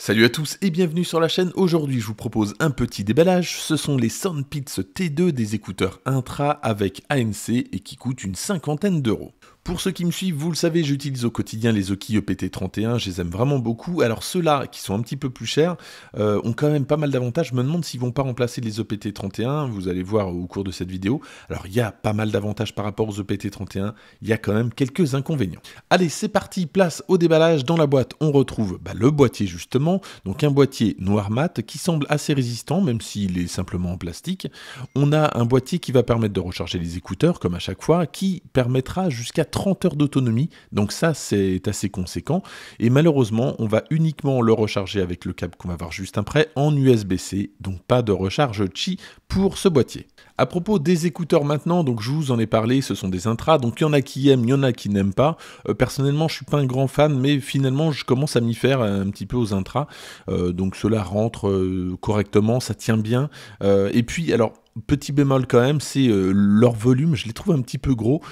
Salut à tous et bienvenue sur la chaîne. Aujourd'hui, je vous propose un petit déballage. Ce sont les Soundpits T2 des écouteurs Intra avec ANC et qui coûtent une cinquantaine d'euros. Pour ceux qui me suivent, vous le savez, j'utilise au quotidien les Oki EPT31, je les aime vraiment beaucoup. Alors ceux-là, qui sont un petit peu plus chers, euh, ont quand même pas mal d'avantages. Je me demande s'ils ne vont pas remplacer les EPT31, vous allez voir au cours de cette vidéo. Alors il y a pas mal d'avantages par rapport aux EPT31, il y a quand même quelques inconvénients. Allez, c'est parti, place au déballage. Dans la boîte, on retrouve bah, le boîtier justement, donc un boîtier noir mat qui semble assez résistant, même s'il est simplement en plastique. On a un boîtier qui va permettre de recharger les écouteurs, comme à chaque fois, qui permettra jusqu'à 30 heures d'autonomie, donc ça c'est assez conséquent, et malheureusement on va uniquement le recharger avec le câble qu'on va voir juste après en USB-C, donc pas de recharge Qi pour ce boîtier. À propos des écouteurs maintenant, donc je vous en ai parlé, ce sont des intras, donc il y en a qui aiment, il y en a qui n'aiment pas. Euh, personnellement, je suis pas un grand fan, mais finalement, je commence à m'y faire un petit peu aux intras. Euh, donc cela rentre euh, correctement, ça tient bien. et puis, alors, petit bémol quand même, c'est leur volume, je les trouve un petit peu gros.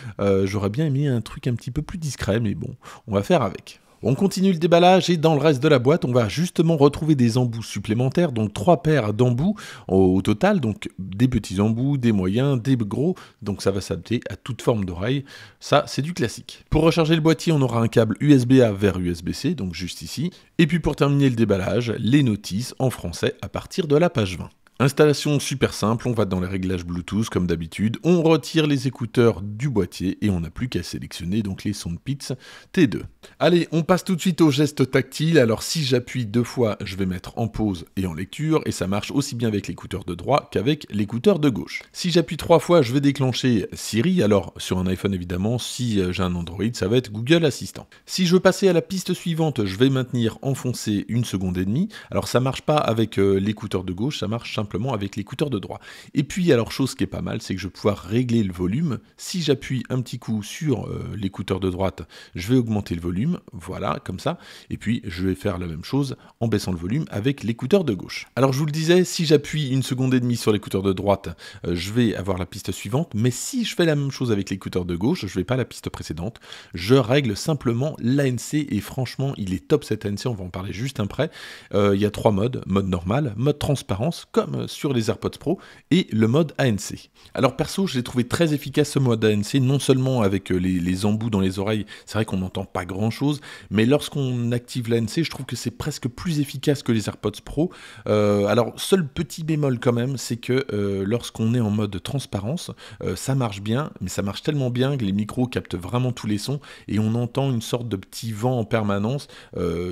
J'aurais bien aimé un truc un petit peu plus discret, mais bon, on va faire avec. On continue le déballage et dans le reste de la boîte, on va justement retrouver des embouts supplémentaires, donc trois paires d'embouts au, total, donc des petits embouts, des moyens, des gros, donc ça va s'adapter à toute forme d'oreille. Ça, c'est du classique. Pour recharger le boîtier, on aura un câble USB-A vers USB-C, donc juste ici. Et puis pour terminer le déballage, les notices en français à partir de la page 20. Installation super simple, on va dans les réglages Bluetooth comme d'habitude, on retire les écouteurs du boîtier et on n'a plus qu'à sélectionner donc les Pix T2. Allez, on passe tout de suite au geste tactile, alors si j'appuie deux fois, je vais mettre en pause et en lecture, et ça marche aussi bien avec l'écouteur de droit qu'avec l'écouteur de gauche. Si j'appuie trois fois, je vais déclencher Siri, alors sur un iPhone évidemment, si euh, j'ai un Android, ça va être Google Assistant. Si je veux passer à la piste suivante, je vais maintenir enfoncé une seconde et demie, alors ça marche pas avec euh, l'écouteur de gauche, ça marche simplement simplement avec l'écouteur de droite. Et puis alors chose qui est pas mal, c'est que je vais pouvoir régler le volume. Si j'appuie un petit coup sur euh, l'écouteur de droite, je vais augmenter le volume, voilà, comme ça. Et puis je vais faire la même chose en baissant le volume avec l'écouteur de gauche. Alors je vous le disais, si j'appuie une seconde et demie sur l'écouteur de droite, euh, je vais avoir la piste suivante, mais si je fais la même chose avec l'écouteur de gauche, je vais pas la piste précédente, je règle simplement l'ANC et franchement il est top cette ANC, on va en parler juste après. Euh, il y a trois modes, mode normal, mode transparence, comme sur les AirPods Pro et le mode ANC. Alors perso, je l'ai trouvé très efficace ce mode ANC, non seulement avec euh, les, embouts dans les oreilles, c'est vrai qu'on n'entend pas grand chose, mais lorsqu'on active l'ANC, je trouve que c'est presque plus efficace que les AirPods Pro. Euh, alors, seul petit bémol quand même, c'est que euh, lorsqu'on est en mode transparence, ça marche bien, mais ça marche tellement bien que les micros captent vraiment tous les sons et on entend une sorte de petit vent en permanence.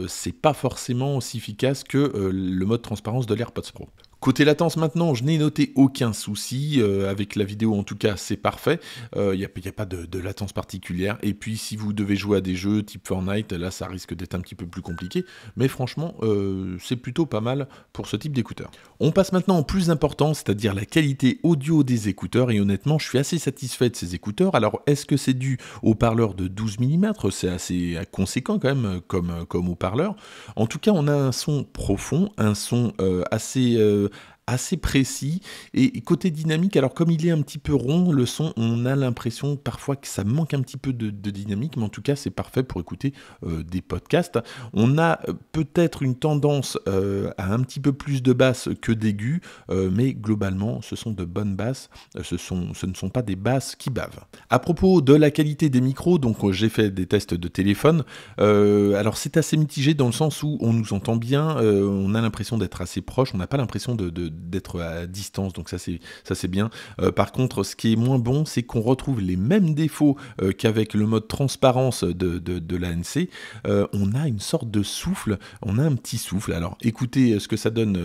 c'est pas forcément aussi efficace que le mode transparence de l'AirPods Pro. Côté latence maintenant, je n'ai noté aucun souci. Euh, avec la vidéo en tout cas, c'est parfait. Il euh, n'y a, pas de, latence particulière. Et puis si vous devez jouer à des jeux type Fortnite, là ça risque d'être un petit peu plus compliqué. Mais franchement, euh, c'est plutôt pas mal pour ce type d'écouteurs. On passe maintenant au plus important, c'est-à-dire la qualité audio des écouteurs. Et honnêtement, je suis assez satisfait de ces écouteurs. Alors est-ce que c'est dû au parleur de 12 mm C'est assez conséquent quand même comme, comme haut-parleur. En tout cas, on a un son profond, un son assez assez précis. Et, côté dynamique, alors comme il est un petit peu rond, le son, on a l'impression parfois que ça manque un petit peu de, dynamique, mais en tout cas, c'est parfait pour écouter euh, des podcasts. On a euh, peut-être une tendance euh, à un petit peu plus de basses que d'aigus, mais globalement, ce sont de bonnes basses. Ce, sont, ce ne sont pas des basses qui bavent. À propos de la qualité des micros, donc j'ai fait des tests de téléphone. alors c'est assez mitigé dans le sens où on nous entend bien, on a l'impression d'être assez proche, on n'a pas l'impression de d'être à distance, donc ça c'est ça c'est bien. Euh, par contre, ce qui est moins bon, c'est qu'on retrouve les mêmes défauts euh, qu'avec le mode transparence de, l'ANC. Euh, on a une sorte de souffle, on a un petit souffle. Alors écoutez ce que ça donne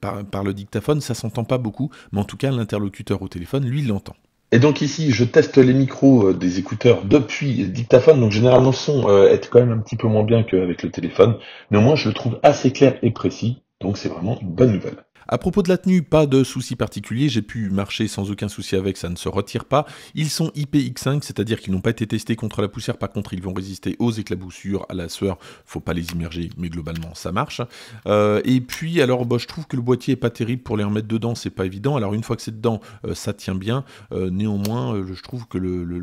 par, le dictaphone, ça s'entend pas beaucoup, mais en tout cas l'interlocuteur au téléphone, lui, l'entend. Et donc ici, je teste les micros des écouteurs depuis dictaphone, donc généralement le son est quand même un petit peu moins bien qu'avec le téléphone, mais au moins je le trouve assez clair et précis, donc c'est vraiment une bonne nouvelle. À propos de la tenue, pas de souci particulier, j'ai pu marcher sans aucun souci avec, ça ne se retire pas. Ils sont IPX5, c'est-à-dire qu'ils n'ont pas été testés contre la poussière, par contre ils vont résister aux éclaboussures, à la sueur, faut pas les immerger, mais globalement ça marche. Euh, et puis alors bah, je trouve que le boîtier est pas terrible pour les remettre dedans, c'est pas évident. Alors une fois que c'est dedans, euh, ça tient bien. Euh, néanmoins, je trouve que le,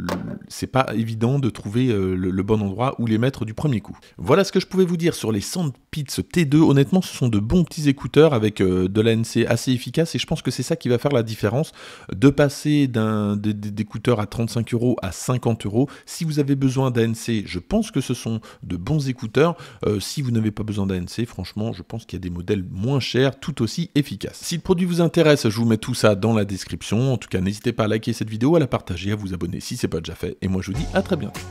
c'est pas évident de trouver le, le, bon endroit où les mettre du premier coup. Voilà ce que je pouvais vous dire sur les Sandpits T2. Honnêtement, ce sont de bons petits écouteurs avec de la assez efficace et je pense que c'est ça qui va faire la différence de passer d'un écouteur à 35 euros à 50 euros. Si vous avez besoin d'ANC, je pense que ce sont de bons écouteurs. Euh, si vous n'avez pas besoin d'ANC, franchement, je pense qu'il y a des modèles moins chers tout aussi efficaces. Si le produit vous intéresse, je vous mets tout ça dans la description. En tout cas, n'hésitez pas à liker cette vidéo, à la partager, à vous abonner si c'est pas déjà fait. Et moi, je vous dis à très bientôt.